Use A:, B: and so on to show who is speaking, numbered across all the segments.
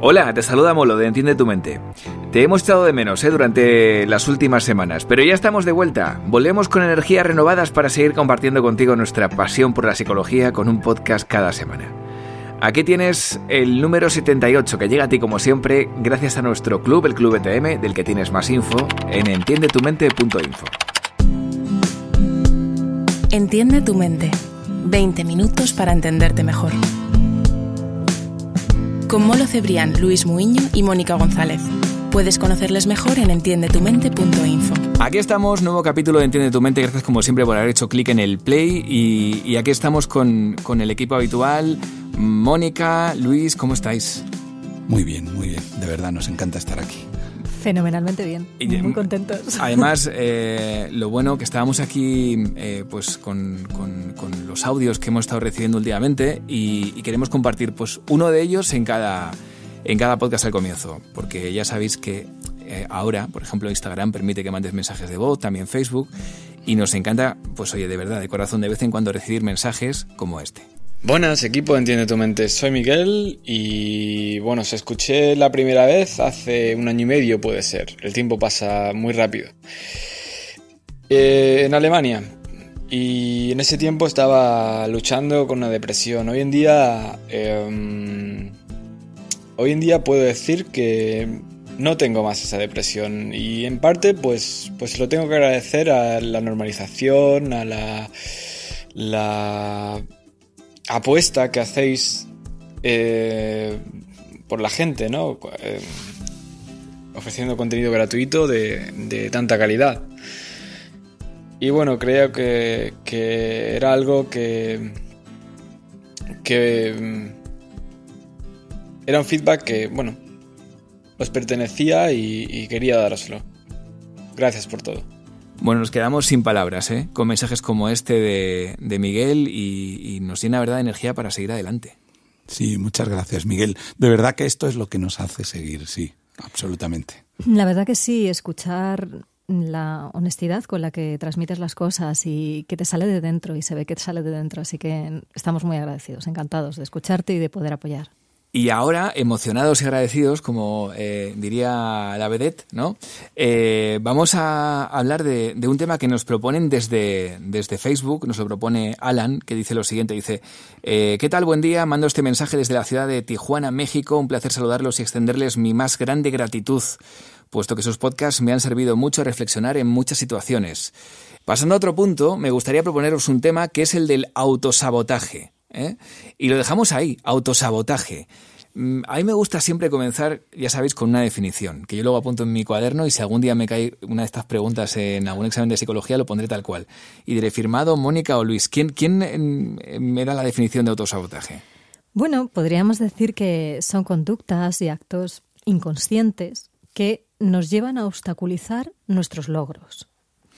A: Hola, te saluda Molo de Entiende tu Mente. Te hemos echado de menos ¿eh? durante las últimas semanas, pero ya estamos de vuelta. Volvemos con energías renovadas para seguir compartiendo contigo nuestra pasión por la psicología con un podcast cada semana. Aquí tienes el número 78 que llega a ti como siempre gracias a nuestro club, el Club ETM, del que tienes más info en entiendetumente.info. Entiende tu mente. 20 minutos para entenderte mejor con
B: Molo Cebrián, Luis Muiño y Mónica González. Puedes conocerles mejor en entiendetumente.info.
A: Aquí estamos, nuevo capítulo de Entiende tu Mente. Gracias como siempre por haber hecho clic en el play y, aquí estamos con, con el equipo habitual. Mónica, Luis, ¿cómo estáis?
C: Muy bien, muy bien. De verdad, nos encanta estar aquí.
B: Fenomenalmente bien, muy
D: contentos. Además,
A: eh, lo bueno que estábamos aquí eh, pues con, los audios que hemos estado recibiendo últimamente y, queremos compartir pues uno de ellos en cada, en cada podcast al comienzo, porque ya sabéis que eh, ahora, por ejemplo, Instagram permite que mandes mensajes de voz, también Facebook, y nos encanta, pues oye, de verdad, de corazón, de vez en cuando recibir mensajes como este.
D: Buenas equipo, entiende tu mente, soy Miguel y bueno, os escuché la primera vez hace un año y medio puede ser, el tiempo pasa muy rápido. Eh, en Alemania y en ese tiempo estaba luchando con una depresión, hoy en día... Em, hoy en día puedo decir que no tengo más esa depresión y en parte pues, pues lo tengo que agradecer a la normalización, a la, la apuesta que hacéis eh, por la gente, ¿no? Eh, ofreciendo contenido gratuito de, tanta calidad. Y bueno, creo que, era algo que, que mm, era un feedback que, bueno, os pertenecía y, y quería daroslo. Gracias por todo.
A: Bueno, nos quedamos sin palabras, ¿eh? Con mensajes como este de,
C: Miguel y, nos llena verdad, energía para seguir adelante. Sí, muchas gracias, Miguel. De verdad que esto es lo que nos hace seguir, sí, absolutamente.
B: La verdad que sí, escuchar la honestidad con la que transmites las cosas y que te sale de dentro y se ve que te sale de dentro. Así que estamos muy agradecidos, encantados de escucharte y de poder apoyar.
A: Y ahora, emocionados y agradecidos, como eh, diría la vedette, ¿no? Eh, vamos a hablar de, un tema que nos proponen desde, Facebook, nos lo propone Alan, que dice lo siguiente, dice, eh, ¿qué tal? Buen día, mando este mensaje desde la ciudad de Tijuana, México, un placer saludarlos y extenderles mi más grande gratitud, puesto que sus podcasts me han servido mucho a reflexionar en muchas situaciones. Pasando a otro punto, me gustaría proponeros un tema que es el del autosabotaje. ¿eh? Y lo dejamos ahí, autosabotaje. Mm, a mí me gusta siempre comenzar, ya sabéis, con una definición, que yo luego apunto en mi cuaderno y si algún día me cae una de estas preguntas en algún examen de psicología lo pondré tal cual. Y diré firmado Mónica o Luis. quién mm, eh, me da la definición de autosabotaje?
B: Bueno, podríamos decir que son conductas y actos inconscientes que nos llevan a obstaculizar nuestros logros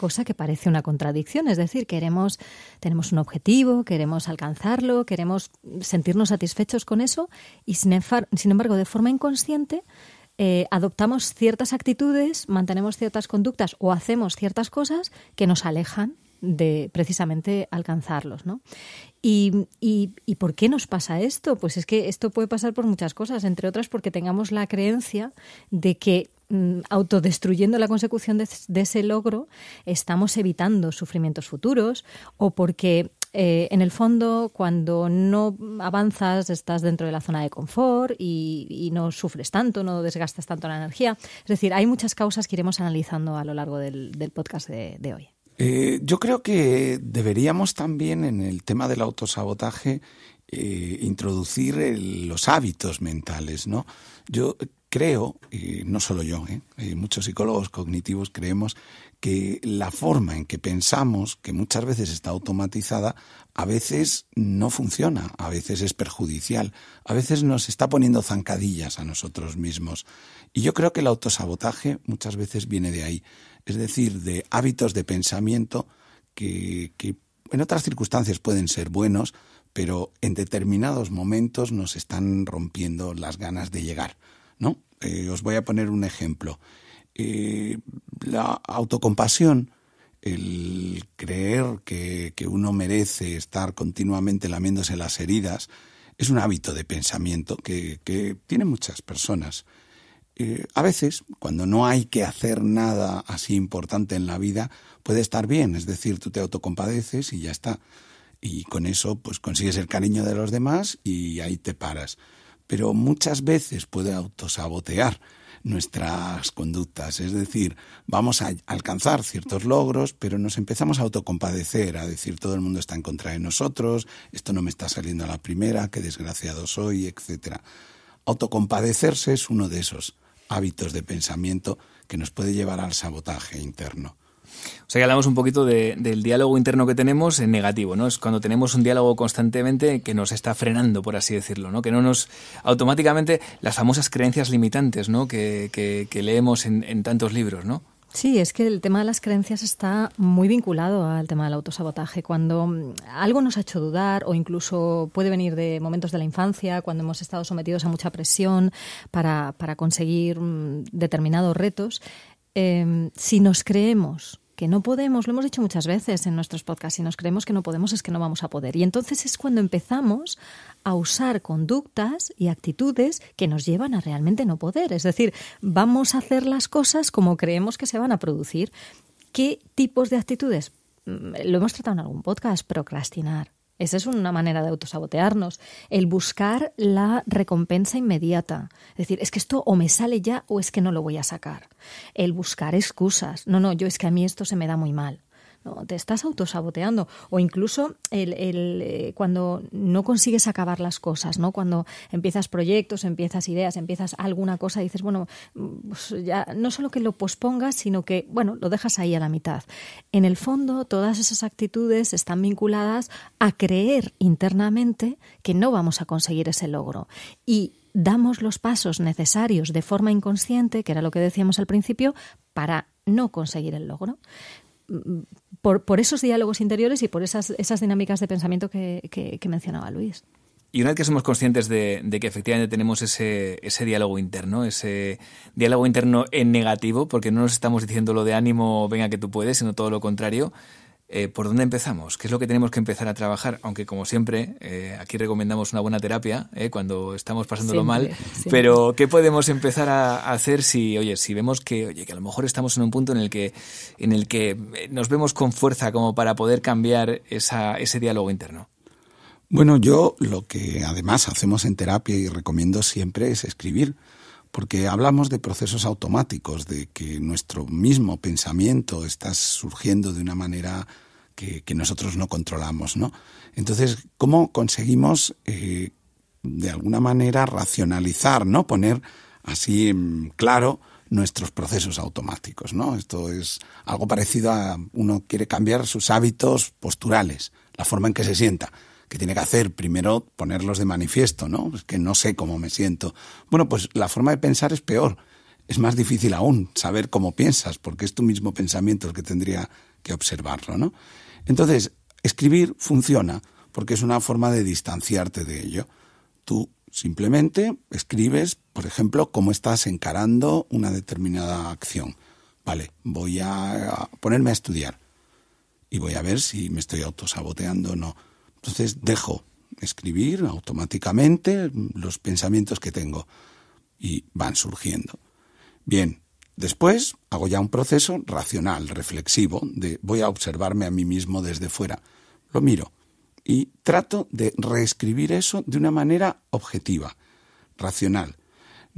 B: cosa que parece una contradicción, es decir, queremos tenemos un objetivo, queremos alcanzarlo, queremos sentirnos satisfechos con eso y sin, sin embargo, de forma inconsciente eh, adoptamos ciertas actitudes, mantenemos ciertas conductas o hacemos ciertas cosas que nos alejan de precisamente alcanzarlos, ¿no? ¿Y por qué nos pasa esto? Pues es que esto puede pasar por muchas cosas, entre otras porque tengamos la creencia de que Mm, autodestruyendo la consecución de, ese logro, estamos evitando sufrimientos futuros o porque eh, en el fondo, cuando no avanzas, estás dentro de la zona de confort y, no sufres tanto, no desgastas tanto la energía. Es decir, hay muchas causas que iremos analizando a lo largo del, podcast de, hoy.
C: Eh, yo creo que deberíamos también en el tema del autosabotaje eh, introducir los hábitos mentales, ¿no? Yo Creo, y no solo yo, ¿eh? muchos psicólogos cognitivos creemos que la forma en que pensamos, que muchas veces está automatizada, a veces no funciona, a veces es perjudicial, a veces nos está poniendo zancadillas a nosotros mismos. Y yo creo que el autosabotaje muchas veces viene de ahí, es decir, de hábitos de pensamiento que en otras circunstancias pueden ser buenos, pero en determinados momentos nos están rompiendo las ganas de llegar ¿no? Eh, os voy a poner un ejemplo. Eh, la autocompasión, el creer que, uno merece estar continuamente lamiéndose las heridas, es un hábito de pensamiento que, que tienen muchas personas. Eh, a veces, cuando no hay que hacer nada así importante en la vida, puede estar bien, es decir, tú te autocompadeces y ya está. Y con eso, pues consigues el cariño de los demás y ahí te paras pero muchas veces puede autosabotear nuestras conductas. Es decir, vamos a alcanzar ciertos logros, pero nos empezamos a autocompadecer, a decir todo el mundo está en contra de nosotros, esto no me está saliendo a la primera, qué desgraciado soy, etc. Autocompadecerse es uno de esos hábitos de pensamiento que nos puede llevar al sabotaje interno.
A: O sea que hablamos un poquito del diálogo interno que tenemos en negativo, ¿no? Es cuando tenemos un diálogo constantemente que nos está frenando, por así decirlo, ¿no? Que no nos automáticamente las famosas creencias limitantes, ¿no? Que, leemos en, tantos libros, ¿no?
B: Sí, es que el tema de las creencias está muy vinculado al tema del autosabotaje. Cuando mm, algo nos ha hecho dudar o incluso puede venir de momentos de la infancia, cuando hemos estado sometidos a mucha presión para conseguir mm, determinados retos, eh, si nos creemos que no podemos, lo hemos dicho muchas veces en nuestros podcasts, si nos creemos que no podemos es que no vamos a poder. Y entonces es cuando empezamos a usar conductas y actitudes que nos llevan a realmente no poder. Es decir, vamos a hacer las cosas como creemos que se van a producir. ¿Qué tipos de actitudes? Mm, lo hemos tratado en algún podcast, procrastinar, esa es una manera de autosabotearnos. El buscar la recompensa inmediata. Es decir, es que esto o me sale ya o es que no lo voy a sacar. El buscar excusas. No, no, yo es que a mí esto se me da muy mal te estás autosaboteando. O incluso el, eh, cuando no consigues acabar las cosas, ¿no? Cuando empiezas proyectos, empiezas ideas, empiezas alguna cosa, dices, bueno, pues ya no solo que lo pospongas, sino que, bueno, lo dejas ahí a la mitad. En el fondo, todas esas actitudes están vinculadas a creer internamente que no vamos a conseguir ese logro. Y damos los pasos necesarios de forma inconsciente, que era lo que decíamos al principio, para no conseguir el logro por, esos diálogos interiores y por esas, esas dinámicas de pensamiento que, mencionaba Luis.
A: Y una vez que somos conscientes de, que efectivamente tenemos ese, ese, diálogo interno, ese diálogo interno en negativo, porque no nos estamos diciendo lo de ánimo, venga que tú puedes, sino todo lo contrario, eh, ¿Por dónde empezamos? ¿Qué es lo que tenemos que empezar a trabajar? Aunque como siempre, eh, aquí recomendamos una buena terapia eh, cuando estamos pasándolo mal, pero ¿qué podemos empezar a hacer si, oye, si vemos que, oye, que a lo mejor estamos en un punto en el que, en el que nos vemos con fuerza como para poder cambiar ese diálogo interno?
C: Bueno, yo lo que además hacemos en terapia y recomiendo siempre es escribir porque hablamos de procesos automáticos, de que nuestro mismo pensamiento está surgiendo de una manera que, nosotros no controlamos, ¿no? Entonces, ¿cómo conseguimos eh, de alguna manera racionalizar, ¿no? Poner así claro nuestros procesos automáticos, ¿no? Esto es algo parecido a uno quiere cambiar sus hábitos posturales, la forma en que se sienta que tiene que hacer? Primero ponerlos de manifiesto, ¿no? Es que no sé cómo me siento. Bueno, pues la forma de pensar es peor. Es más difícil aún saber cómo piensas, porque es tu mismo pensamiento el que tendría que observarlo, ¿no? Entonces, escribir funciona porque es una forma de distanciarte de ello. Tú simplemente escribes, por ejemplo, cómo estás encarando una determinada acción. Vale, voy a ponerme a estudiar y voy a ver si me estoy autosaboteando o no entonces dejo escribir automáticamente los pensamientos que tengo y van surgiendo. Bien, después hago ya un proceso racional, reflexivo, de voy a observarme a mí mismo desde fuera. Lo miro y trato de reescribir eso de una manera objetiva, racional.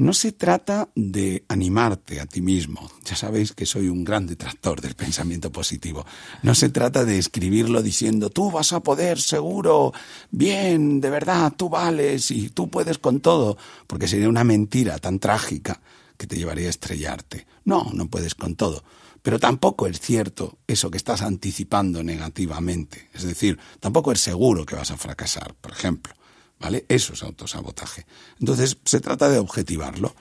C: No se trata de animarte a ti mismo. Ya sabéis que soy un gran detractor del pensamiento positivo. No se trata de escribirlo diciendo, tú vas a poder, seguro, bien, de verdad, tú vales y tú puedes con todo, porque sería una mentira tan trágica que te llevaría a estrellarte. No, no puedes con todo. Pero tampoco es cierto eso que estás anticipando negativamente. Es decir, tampoco es seguro que vas a fracasar, por ejemplo. ¿Vale? Eso es autosabotaje. Entonces, se trata de objetivarlo.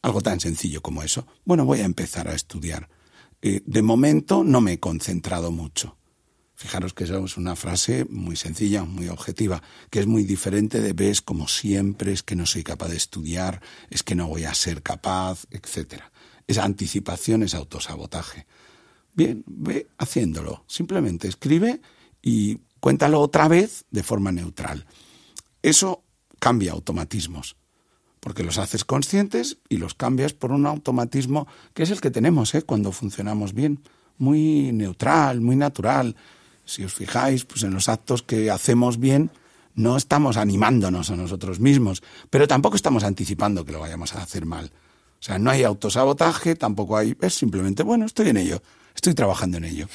C: Algo tan sencillo como eso. Bueno, voy a empezar a estudiar. Eh, de momento no me he concentrado mucho. Fijaros que eso es una frase muy sencilla, muy objetiva, que es muy diferente de ves como siempre, es que no soy capaz de estudiar, es que no voy a ser capaz, etc. Esa anticipación es autosabotaje. Bien, ve haciéndolo. Simplemente escribe y cuéntalo otra vez de forma neutral. Eso cambia automatismos, porque los haces conscientes y los cambias por un automatismo que es el que tenemos ¿eh? cuando funcionamos bien, muy neutral, muy natural. Si os fijáis, pues en los actos que hacemos bien, no estamos animándonos a nosotros mismos, pero tampoco estamos anticipando que lo vayamos a hacer mal. O sea, no hay autosabotaje, tampoco hay... Es simplemente, bueno, estoy en ello, estoy trabajando en ello.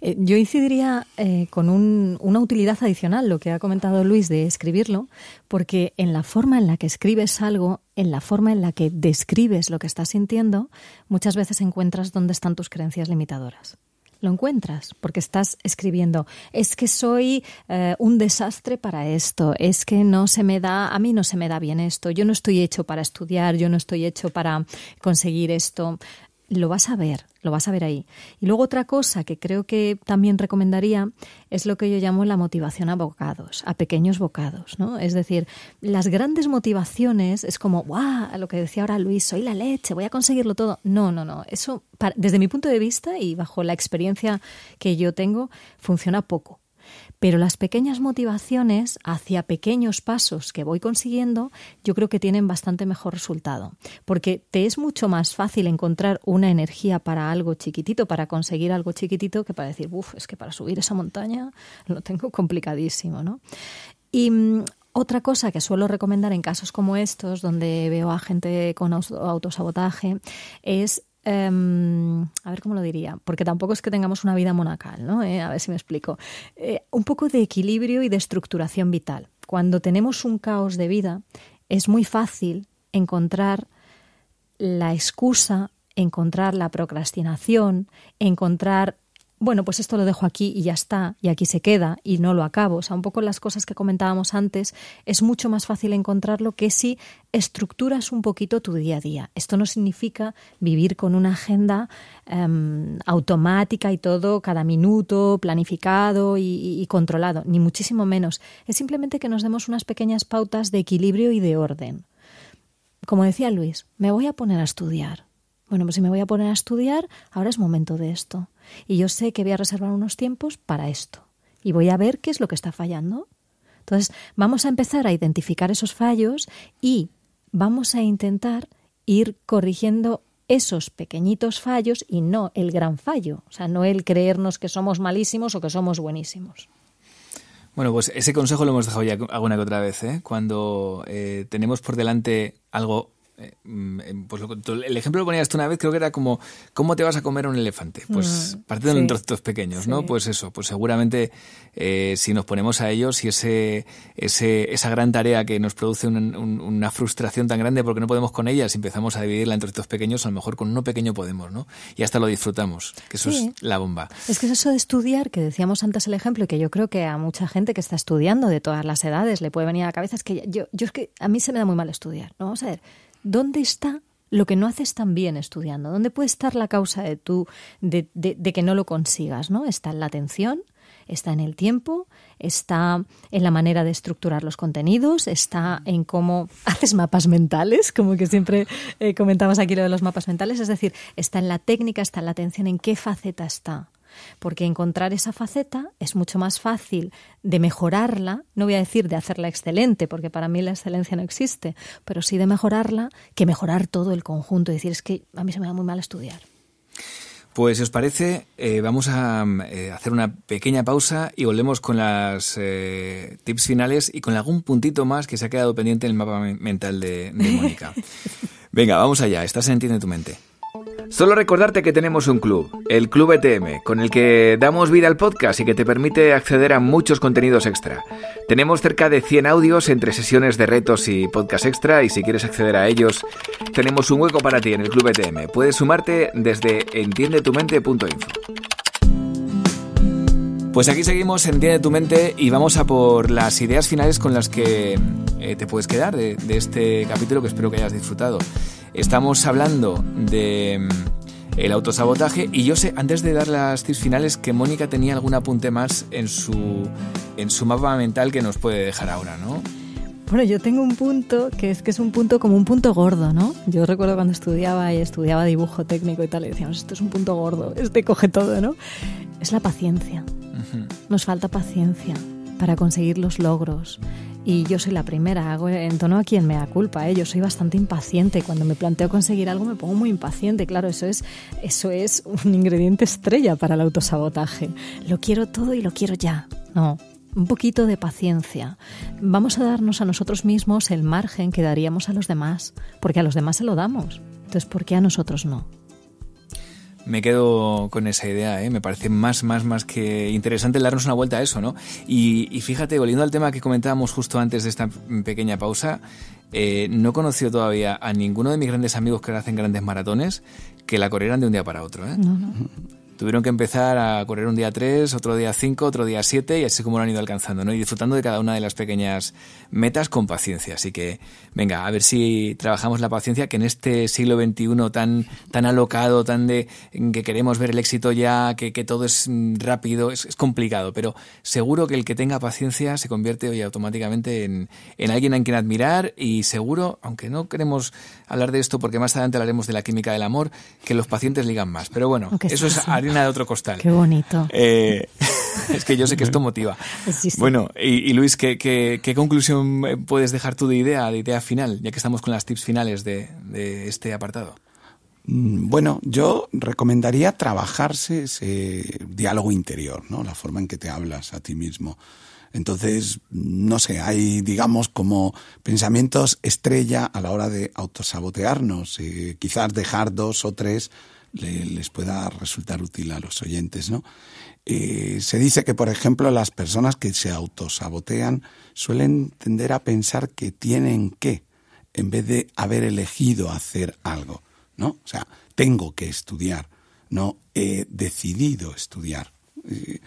B: Eh, yo incidiría eh, con una utilidad adicional, lo que ha comentado Luis, de escribirlo, porque en la forma en la que escribes algo, en la forma en la que describes lo que estás sintiendo, muchas veces encuentras dónde están tus creencias limitadoras lo encuentras, porque estás escribiendo, es que soy eh, un desastre para esto, es que no se me da, a mí no se me da bien esto, yo no estoy hecho para estudiar, yo no estoy hecho para conseguir esto, lo vas a ver, lo vas a ver ahí. Y luego otra cosa que creo que también recomendaría es lo que yo llamo la motivación a bocados, a pequeños bocados, ¿no? Es decir, las grandes motivaciones es como, ¡guau! Lo que decía ahora Luis, soy la leche, voy a conseguirlo todo. No, no, no. Eso, desde mi punto de vista y bajo la experiencia que yo tengo, funciona poco pero las pequeñas motivaciones hacia pequeños pasos que voy consiguiendo, yo creo que tienen bastante mejor resultado, porque te es mucho más fácil encontrar una energía para algo chiquitito, para conseguir algo chiquitito, que para decir, uff, es que para subir esa montaña lo tengo complicadísimo, ¿no? Y mm, otra cosa que suelo recomendar en casos como estos, donde veo a gente con autosabotaje, es Em, a ver cómo lo diría, porque tampoco es que tengamos una vida monacal, ¿no? Eh, a ver si me explico. Eh, un poco de equilibrio y de estructuración vital. Cuando tenemos un caos de vida, es muy fácil encontrar la excusa, encontrar la procrastinación, encontrar bueno, pues esto lo dejo aquí y ya está, y aquí se queda y no lo acabo. O sea, un poco las cosas que comentábamos antes, es mucho más fácil encontrarlo que si estructuras un poquito tu día a día. Esto no significa vivir con una agenda em, automática y todo cada minuto, planificado y controlado, ni muchísimo menos. Es simplemente que nos demos unas pequeñas pautas de equilibrio y de orden. Como decía Luis, me voy a poner a estudiar. Bueno, pues si me voy a poner a estudiar, ahora es momento de esto y yo sé que voy a reservar unos tiempos para esto y voy a ver qué es lo que está fallando. Entonces, vamos a empezar a identificar esos fallos y vamos a intentar ir corrigiendo esos pequeñitos fallos y no el gran fallo, o sea, no el creernos que somos malísimos o que somos buenísimos.
A: Bueno, pues ese consejo lo hemos dejado ya alguna que otra vez. ¿eh? Cuando eh, tenemos por delante algo eh, mm, eh, pues el ejemplo que ponías tú una vez, creo que era como, ¿cómo te vas a comer un elefante? Pues mm, partiendo de en trocitos pequeños, ¿no? Pues eso, pues seguramente eh, si nos ponemos a ellos y ese, esa gran tarea que nos produce una frustración tan grande porque no podemos con ella, si empezamos a dividirla en trocitos pequeños, a lo mejor con uno pequeño podemos, ¿no? Y hasta lo disfrutamos, que eso es la bomba.
B: Es que es eso de estudiar, que decíamos antes el ejemplo, y que yo creo que a mucha gente que está estudiando de todas las edades le puede venir a la cabeza, es que yo, yo es que a mí se me da muy mal estudiar, ¿no? Vamos a ver ¿dónde está lo que no haces tan bien estudiando? ¿Dónde puede estar la causa de, de, que no lo consigas? ¿no? ¿Está en la atención? está en el tiempo, está en la manera de estructurar los contenidos, está en cómo haces mapas mentales, como que siempre comentamos eh, comentabas aquí lo de los mapas mentales, es decir, está en la técnica, está en la atención, en qué faceta está porque encontrar esa faceta es mucho más fácil de mejorarla, no voy a decir de hacerla excelente, porque para mí la excelencia no existe, pero sí de mejorarla que mejorar todo el conjunto, y decir, es que a mí se me da muy mal estudiar.
A: Pues si os parece, eh, vamos a eh, hacer una pequeña pausa y volvemos con las eh, tips finales y con algún puntito más que se ha quedado pendiente en el mapa mental de, de Mónica. Venga, vamos allá, estás en Entiende tu mente. Solo recordarte que tenemos un club, el Club ETM, con el que damos vida al podcast y que te permite acceder a muchos contenidos extra. Tenemos cerca de 100 audios entre sesiones de retos y podcast extra y si quieres acceder a ellos, tenemos un hueco para ti en el Club ETM. Puedes sumarte desde entiende entiendetumente.info. Pues aquí seguimos Entiende tu Mente y vamos a por las ideas finales con las que eh, te puedes quedar de, este capítulo que espero que hayas disfrutado. Estamos hablando de mm, el autosabotaje y yo sé antes de dar las tips finales que Mónica tenía algún apunte más en su en su mapa mental que nos puede dejar ahora, ¿no?
B: Bueno, yo tengo un punto que es que es un punto como un punto gordo, ¿no? Yo recuerdo cuando estudiaba y estudiaba dibujo técnico y tal, y decíamos, esto es un punto gordo, este coge todo, ¿no? Es la paciencia. Nos falta paciencia para conseguir los logros. Y yo soy la primera, hago en tono a quien me da culpa. ¿eh? Yo soy bastante impaciente. Cuando me planteo conseguir algo me pongo muy impaciente. Claro, eso es, eso es un ingrediente estrella para el autosabotaje. Lo quiero todo y lo quiero ya. No, un poquito de paciencia. Vamos a darnos a nosotros mismos el margen que daríamos a los demás, porque a los demás se lo damos. Entonces, ¿por qué a nosotros no?
A: me quedo con esa idea, ¿eh? me parece más, más, más que interesante darnos una vuelta a eso, ¿no? Y, fíjate, volviendo al tema que comentábamos justo antes de esta pequeña pausa, eh, no he conocido todavía a ninguno de mis grandes amigos que hacen grandes maratones que la corrieran de un día para otro. ¿eh? Tuvieron que empezar a correr un día 3, otro día 5, otro día 7 y así como lo han ido alcanzando, ¿no? Y disfrutando de cada una de las pequeñas metas con paciencia. Así que, venga, a ver si trabajamos la paciencia que en este siglo XXI tan, tan alocado, tan de mm, que queremos ver el éxito ya, que, todo es mm, rápido, es, complicado, pero seguro que el que tenga paciencia se convierte hoy automáticamente en, alguien a quien admirar y seguro, aunque no queremos hablar de esto porque más adelante hablaremos de la química del amor, que los pacientes ligan más. Pero bueno, eso es nada de otro costal. Qué bonito. Eh, es que yo sé que esto motiva. Bueno, y, Luis, ¿qué, conclusión eh, puedes dejar tú de idea, de idea final, ya que estamos con las tips finales de, este apartado?
C: Mm, bueno, yo recomendaría trabajarse ese diálogo interior, ¿no? La forma en que te hablas a ti mismo. Entonces, no sé, hay, digamos, como pensamientos estrella a la hora de autosabotearnos. Eh, quizás dejar dos o tres les pueda resultar útil a los oyentes. ¿no? Eh, se dice que, por ejemplo, las personas que se autosabotean suelen tender a pensar que tienen que, en vez de haber elegido hacer algo. ¿no? O sea, tengo que estudiar, no he decidido estudiar. Eh,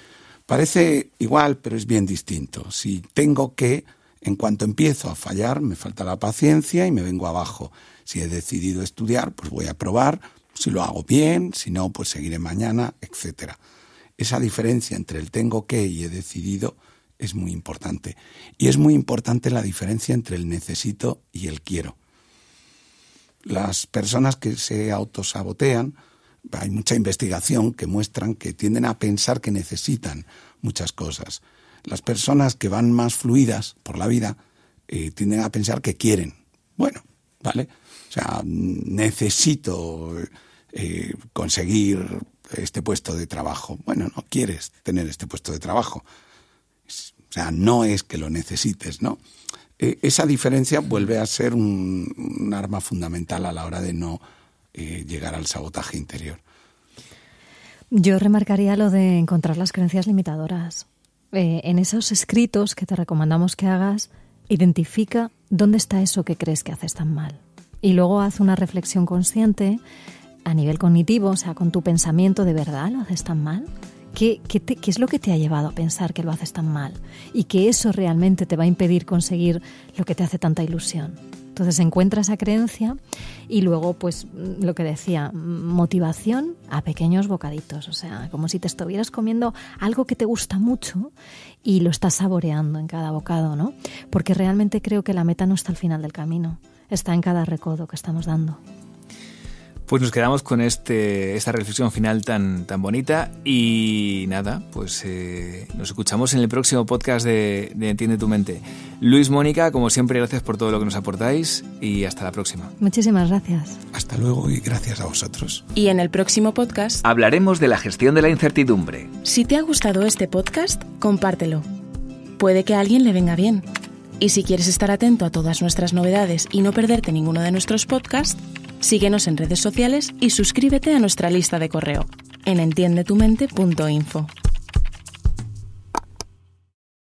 C: parece igual, pero es bien distinto. Si tengo que, en cuanto empiezo a fallar, me falta la paciencia y me vengo abajo. Si he decidido estudiar, pues voy a probar, si lo hago bien, si no, pues seguiré mañana, etc. Esa diferencia entre el tengo que y he decidido es muy importante. Y es muy importante la diferencia entre el necesito y el quiero. Las personas que se autosabotean, hay mucha investigación que muestran que tienden a pensar que necesitan muchas cosas. Las personas que van más fluidas por la vida eh, tienden a pensar que quieren. Bueno, ¿vale? O sea, necesito eh, conseguir este puesto de trabajo. Bueno, no quieres tener este puesto de trabajo. O sea, no es que lo necesites, ¿no? Eh, esa diferencia vuelve a ser un, arma fundamental a la hora de no eh, llegar al sabotaje interior.
B: Yo remarcaría lo de encontrar las creencias limitadoras. en esos escritos que te recomendamos que hagas, identifica dónde está eso que crees que haces tan mal. Y luego haz una reflexión consciente a nivel cognitivo, o sea, con tu pensamiento, ¿de verdad lo haces tan mal? ¿Qué, es lo que te ha llevado a pensar que lo haces tan mal? Y que eso realmente te va a impedir conseguir lo que te hace tanta ilusión. Entonces encuentra esa creencia y luego, pues mm, lo que decía, mm, motivación a pequeños bocaditos, o sea, como si te estuvieras comiendo algo que te gusta mucho y lo estás saboreando en cada bocado, ¿no? Porque realmente creo que la meta no está al final del camino, está en cada recodo que estamos dando.
A: Pues nos quedamos con este, esta reflexión final tan, tan bonita y nada, pues eh, nos escuchamos en el próximo podcast de, de Entiende tu mente. Luis, Mónica, como siempre, gracias por todo lo que nos aportáis y hasta la próxima.
B: Muchísimas gracias.
C: Hasta luego y gracias a vosotros.
B: Y en el próximo podcast
A: hablaremos de la gestión de la incertidumbre.
B: Si te ha gustado este podcast, compártelo. Puede que a alguien le venga bien. Y si quieres estar atento a todas nuestras novedades y no perderte ninguno de nuestros podcasts, Síguenos en redes sociales y suscríbete a nuestra lista de correo
D: en entiendetumente.info.